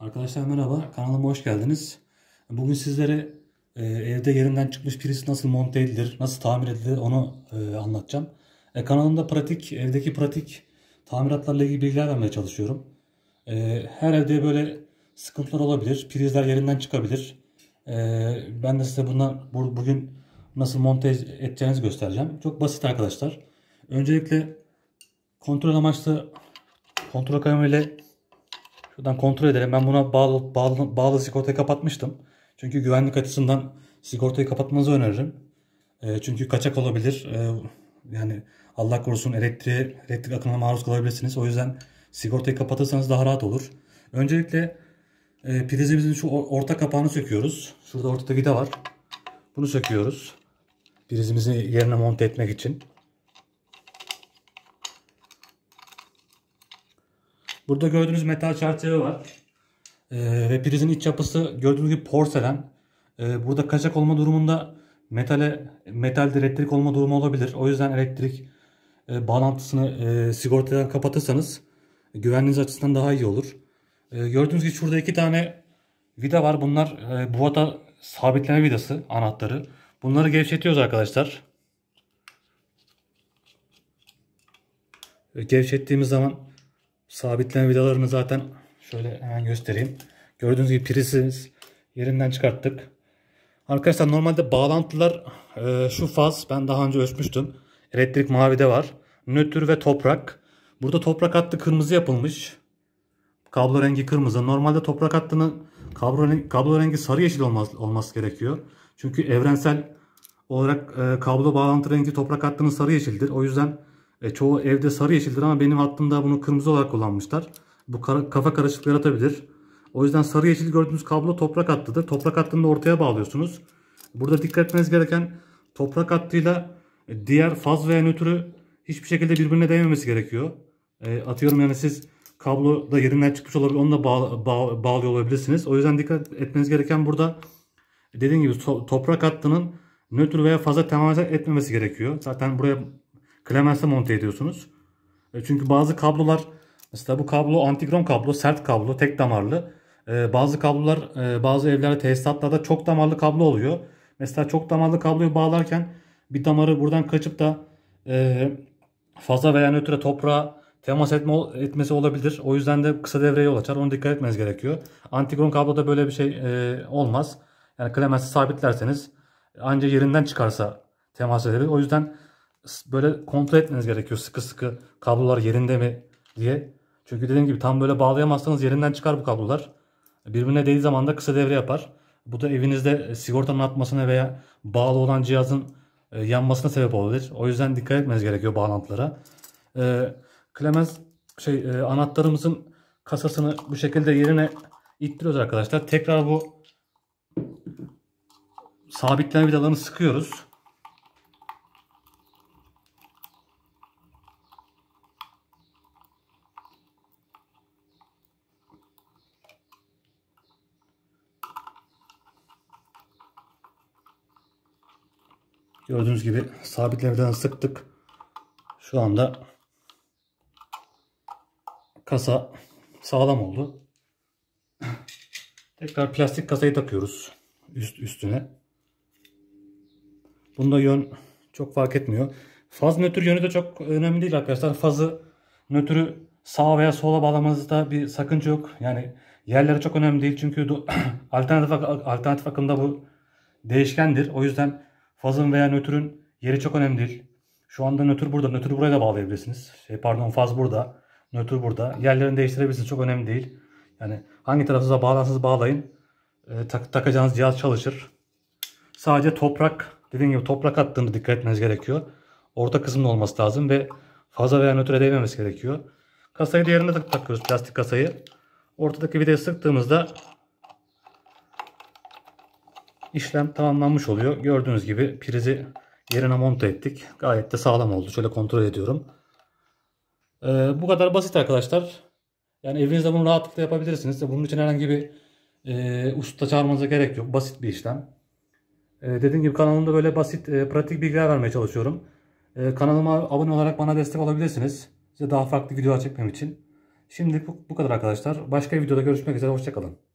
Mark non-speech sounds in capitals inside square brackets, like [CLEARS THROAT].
Arkadaşlar merhaba, kanalıma hoş geldiniz. Bugün sizlere e, evde yerinden çıkmış priz nasıl monte edilir, nasıl tamir edilir onu e, anlatacağım. E, kanalımda pratik, evdeki pratik tamiratlarla ilgili bilgiler vermeye çalışıyorum. E, her evde böyle sıkıntılar olabilir, prizler yerinden çıkabilir. E, ben de size bunlar bu, bugün nasıl monte edeceğinizi göstereceğim. Çok basit arkadaşlar. Öncelikle kontrol amaçlı kontrol kalemle Şuradan kontrol edelim. Ben buna bağlı, bağlı, bağlı sigortayı kapatmıştım. Çünkü güvenlik açısından sigortayı kapatmanızı öneririm. E, çünkü kaçak olabilir. E, yani Allah korusun elektriğe, elektrik akımına maruz kalabilirsiniz. O yüzden sigortayı kapatırsanız daha rahat olur. Öncelikle e, prizimizin şu orta kapağını söküyoruz. Şurada ortada vida var. Bunu söküyoruz. Prizimizi yerine monte etmek için. Burada gördüğünüz metal çerçeve var. Ee, ve prizin iç yapısı gördüğünüz gibi porselen. Ee, burada kaçak olma durumunda metale metalde elektrik olma durumu olabilir. O yüzden elektrik e, bağlantısını e, sigortadan kapatırsanız güvenliğiniz açısından daha iyi olur. E, gördüğünüz gibi şurada iki tane vida var. Bunlar e, bu vata sabitleme vidası anahtarı. Bunları gevşetiyoruz arkadaşlar. Gevşettiğimiz zaman Sabitleme vidalarını zaten şöyle hemen göstereyim. Gördüğünüz gibi pirisiz yerinden çıkarttık. Arkadaşlar normalde bağlantılar e, şu faz ben daha önce ölçmüştüm. Elektrik mavide var. Nötr ve toprak. Burada toprak hattı kırmızı yapılmış. Kablo rengi kırmızı. Normalde toprak hattının kablo rengi, kablo rengi sarı yeşil olmaz, olması gerekiyor. Çünkü evrensel olarak e, kablo bağlantı rengi toprak hattının sarı yeşildir. O yüzden e, çoğu evde sarı yeşildir ama benim hattımda bunu kırmızı olarak kullanmışlar. Bu kar kafa karışıklığı yaratabilir. O yüzden sarı yeşil gördüğünüz kablo toprak hattıdır. Toprak hattını da ortaya bağlıyorsunuz. Burada dikkat etmeniz gereken toprak hattıyla e, diğer faz veya nötrü hiçbir şekilde birbirine değmemesi gerekiyor. E, atıyorum yani siz kablo da yerinden çıkmış olabilir. Onu da bağ, bağ, bağlıyor olabilirsiniz. O yüzden dikkat etmeniz gereken burada dediğim gibi to toprak hattının nötr veya faza temas etmemesi gerekiyor. Zaten buraya Clemens'e monte ediyorsunuz. E, çünkü bazı kablolar mesela bu kablo antikron kablo sert kablo tek damarlı. E, bazı kablolar e, bazı evlerde tesisatlarda çok damarlı kablo oluyor. Mesela çok damarlı kabloyu bağlarken bir damarı buradan kaçıp da fazla veya nötre toprağa temas etme, etmesi olabilir. O yüzden de kısa devreye yol açar. Onu dikkat etmeniz gerekiyor. Antikron kabloda böyle bir şey e, olmaz. Yani Clemens'i sabitlerseniz ancak yerinden çıkarsa temas edebilir. O yüzden böyle kontrol etmeniz gerekiyor sıkı sıkı kablolar yerinde mi diye. Çünkü dediğim gibi tam böyle bağlayamazsanız yerinden çıkar bu kablolar. Birbirine değdiği zaman da kısa devre yapar. Bu da evinizde e, sigortanın atmasına veya bağlı olan cihazın e, yanmasına sebep olabilir. O yüzden dikkat etmeniz gerekiyor bağlantılara. klemens e, şey anahtarımızın kasasını bu şekilde yerine ittiriyoruz arkadaşlar. Tekrar bu sabitleme vidalarını sıkıyoruz. Gördüğünüz gibi sabitlerden sıktık. Şu anda kasa sağlam oldu. Tekrar plastik kasayı takıyoruz üst üstüne. Bunda yön çok fark etmiyor. Faz nötr yönü de çok önemli değil arkadaşlar. Fazı nötrü sağa veya sola bağlamanızda bir sakınca yok. Yani yerleri çok önemli değil çünkü [CLEARS THROAT] alternatif, alternatif akımda bu değişkendir. O yüzden Fazın veya nötrün yeri çok önemli değil. Şu anda nötr burada. nötr buraya da bağlayabilirsiniz. Şey, pardon faz burada. Nötr burada. Yerlerini değiştirebilirsiniz. Çok önemli değil. Yani hangi tarafınıza bağlarsınız bağlayın. E, tak, takacağınız cihaz çalışır. Sadece toprak dediğim gibi toprak attığında dikkat etmeniz gerekiyor. Orta kısımda olması lazım ve fazla veya nötre değmemesi gerekiyor. Kasayı diğerine takıyoruz plastik kasayı. Ortadaki vidayı sıktığımızda işlem tamamlanmış oluyor. Gördüğünüz gibi prizi yerine monta ettik. Gayet de sağlam oldu. Şöyle kontrol ediyorum. Ee, bu kadar basit arkadaşlar. Yani evinizde bunu rahatlıkla yapabilirsiniz. Bunun için herhangi bir e, usta çağırmanıza gerek yok. Basit bir işlem. E, dediğim gibi kanalımda böyle basit e, pratik bilgiler vermeye çalışıyorum. E, kanalıma abone olarak bana destek olabilirsiniz. Size daha farklı videolar çekmem için. Şimdi bu, bu kadar arkadaşlar. Başka bir videoda görüşmek üzere. Hoşçakalın.